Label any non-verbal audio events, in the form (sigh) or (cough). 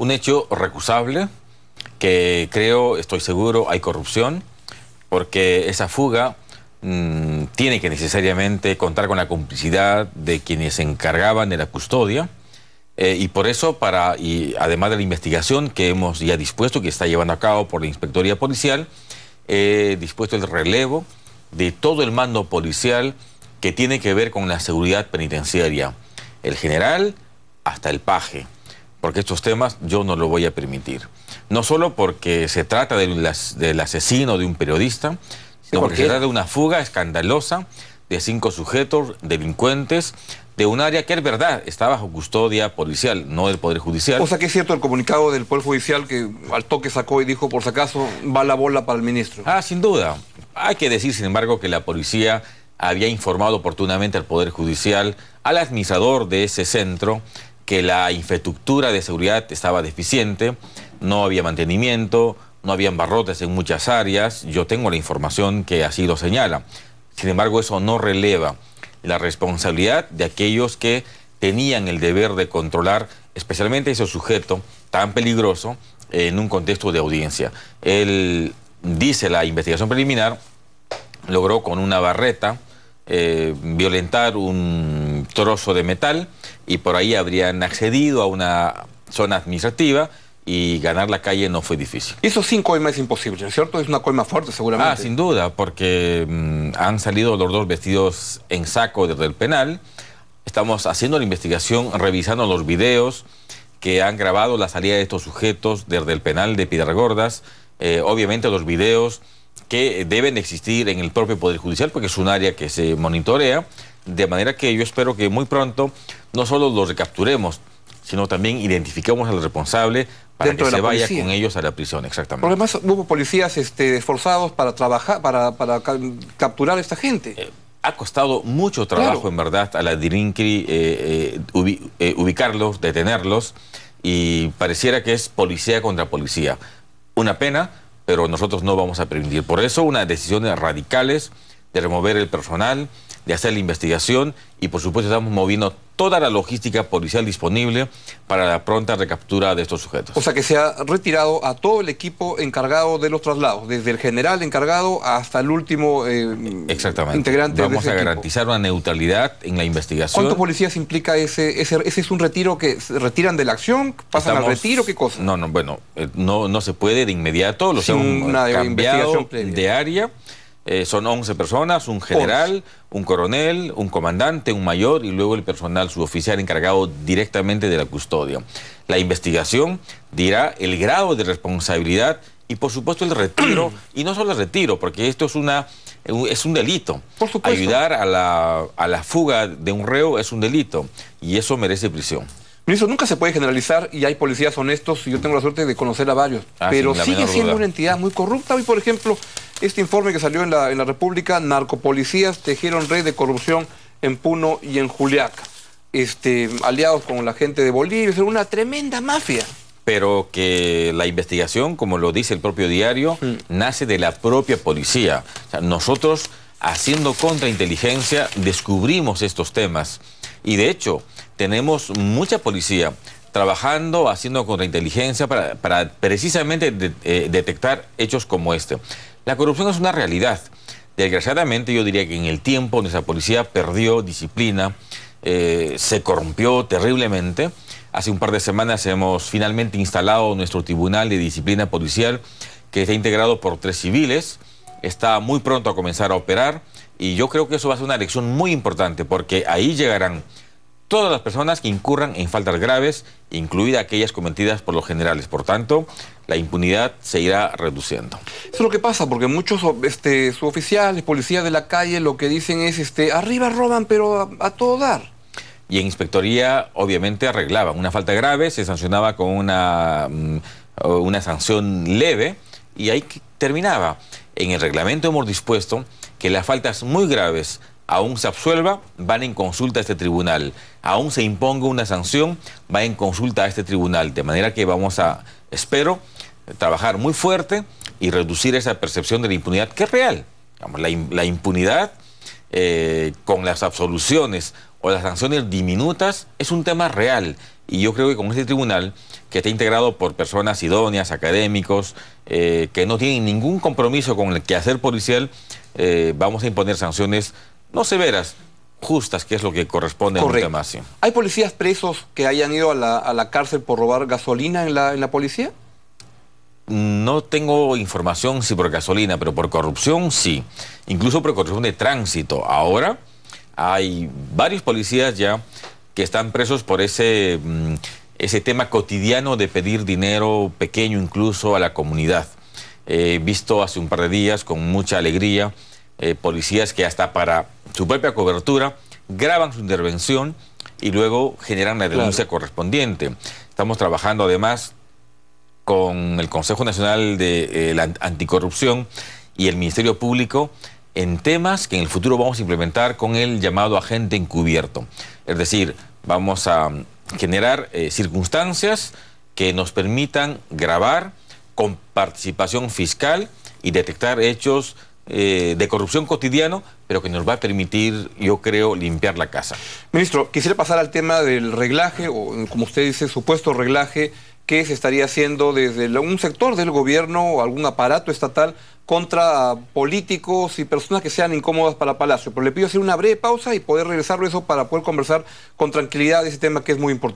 un hecho recusable, que creo, estoy seguro, hay corrupción, porque esa fuga mm, tiene que necesariamente contar con la complicidad de quienes se encargaban de la custodia. Eh, y por eso, para, y además de la investigación que hemos ya dispuesto, que está llevando a cabo por la Inspectoría Policial, he dispuesto el relevo de todo el mando policial que tiene que ver con la seguridad penitenciaria, el general hasta el paje porque estos temas yo no lo voy a permitir. No solo porque se trata del, del asesino de un periodista, sino porque se trata de una fuga escandalosa de cinco sujetos delincuentes de un área que es verdad está bajo custodia policial, no del Poder Judicial. O sea que es cierto el comunicado del Poder Judicial que al toque sacó y dijo, por si acaso, va la bola para el ministro. Ah, sin duda. Hay que decir, sin embargo, que la policía había informado oportunamente al Poder Judicial, al administrador de ese centro, que la infraestructura de seguridad estaba deficiente, no había mantenimiento, no habían barrotes en muchas áreas. Yo tengo la información que así lo señala. Sin embargo, eso no releva la responsabilidad de aquellos que tenían el deber de controlar especialmente ese sujeto tan peligroso en un contexto de audiencia. Él dice la investigación preliminar, logró con una barreta eh, violentar un trozo de metal, y por ahí habrían accedido a una zona administrativa y ganar la calle no fue difícil. Eso sin coima es imposible, ¿cierto? Es una coima fuerte seguramente. Ah, sin duda, porque mm, han salido los dos vestidos en saco desde el penal. Estamos haciendo la investigación, revisando los videos que han grabado la salida de estos sujetos desde el penal de Piedra Gordas, eh, obviamente los videos que deben existir en el propio Poder Judicial, porque es un área que se monitorea, de manera que yo espero que muy pronto no solo los recapturemos, sino también identifiquemos al responsable para que se vaya con ellos a la prisión, exactamente. Porque además hubo policías este, esforzados para trabajar, para, capturar a esta gente. Eh, ha costado mucho trabajo, en verdad, a la DIRINCRI eh, eh, ubicarlos, detenerlos, y pareciera que es policía contra policía. Una pena, pero nosotros no vamos a permitir. Por eso, unas decisiones radicales de remover el personal, de hacer la investigación y por supuesto estamos moviendo toda la logística policial disponible para la pronta recaptura de estos sujetos. O sea que se ha retirado a todo el equipo encargado de los traslados, desde el general encargado hasta el último integrante eh, Exactamente. integrante. Vamos de a garantizar una neutralidad en la investigación. ¿Cuántos policías implica ese, ese, ese es un retiro que retiran de la acción, pasan al retiro, qué cosa? No, no, bueno, eh, no, no se puede de inmediato, lo Sin hemos cambiado de área. Eh, son 11 personas, un general, un coronel, un comandante, un mayor y luego el personal suboficial encargado directamente de la custodia. La investigación dirá el grado de responsabilidad y por supuesto el retiro, (clears throat) y no solo el retiro, porque esto es una es un delito. Por supuesto. Ayudar a la, a la fuga de un reo es un delito y eso merece prisión. Ministro, nunca se puede generalizar y hay policías honestos y yo tengo la suerte de conocer a varios, ah, pero sigue siendo una entidad muy corrupta. Hoy, por ejemplo, este informe que salió en la, en la República, narcopolicías tejieron red de corrupción en Puno y en Juliaca. Este, aliados con la gente de Bolivia, es una tremenda mafia. Pero que la investigación, como lo dice el propio diario, mm. nace de la propia policía. nosotros, haciendo contrainteligencia, descubrimos estos temas. Y de hecho, tenemos mucha policía trabajando, haciendo contrainteligencia para, precisamente eh, detectar hechos como este. La corrupción es una realidad. Desgraciadamente yo diría que en el tiempo nuestra policía perdió disciplina, eh, se corrompió terriblemente. Hace un par de semanas hemos finalmente instalado nuestro Tribunal de Disciplina Policial, que está integrado por tres civiles. Está muy pronto a comenzar a operar y yo creo que eso va a ser una lección muy importante porque ahí llegarán todas las personas que incurran en faltas graves, incluidas aquellas cometidas por los generales. Por tanto, la impunidad se irá reduciendo. Eso es lo que pasa, porque muchos este, suboficiales, policías de la calle, lo que dicen es, este, arriba roban, pero a, todo dar. Y en inspectoría, obviamente, arreglaban. Una falta grave se sancionaba con una, mm, una sanción leve y ahí terminaba. En el reglamento hemos dispuesto que las faltas muy graves aún se absuelva, van en consulta a este tribunal. Aún se imponga una sanción, va en consulta a este tribunal. De manera que vamos a, espero, trabajar muy fuerte y reducir esa percepción de la impunidad que es real. La, la impunidad eh, con las absoluciones o las sanciones diminutas es un tema real. Y yo creo que con este tribunal, que está integrado por personas idóneas, académicos, eh, que no tienen ningún compromiso con el quehacer policial, eh, vamos a imponer sanciones no severas, justas, que es lo que corresponde a la tema ¿Hay policías presos que hayan ido a la, cárcel por robar gasolina en la, policía? No tengo información si por gasolina, pero por corrupción sí. Incluso por corrupción de tránsito. Ahora hay varios policías ya que están presos por ese, mm, ese tema cotidiano de pedir dinero pequeño incluso a la comunidad. He visto hace un par de días con mucha alegría eh, policías que hasta para su propia cobertura graban su intervención y luego generan la denuncia correspondiente. Estamos trabajando además con el Consejo Nacional de eh, la Anticorrupción y el Ministerio Público en temas que en el futuro vamos a implementar con el llamado agente encubierto. Es decir, vamos a mm, generar eh, circunstancias que nos permitan grabar con participación fiscal y detectar hechos eh, de corrupción cotidiano, pero que nos va a permitir, yo creo, limpiar la casa. Ministro, quisiera pasar al tema del reglaje, o como usted dice, supuesto reglaje que se estaría haciendo desde un sector del gobierno o algún aparato estatal contra políticos y personas que sean incómodas para Palacio. Pero le pido hacer una breve pausa y poder regresarlo eso para poder conversar con tranquilidad de ese tema que es muy importante.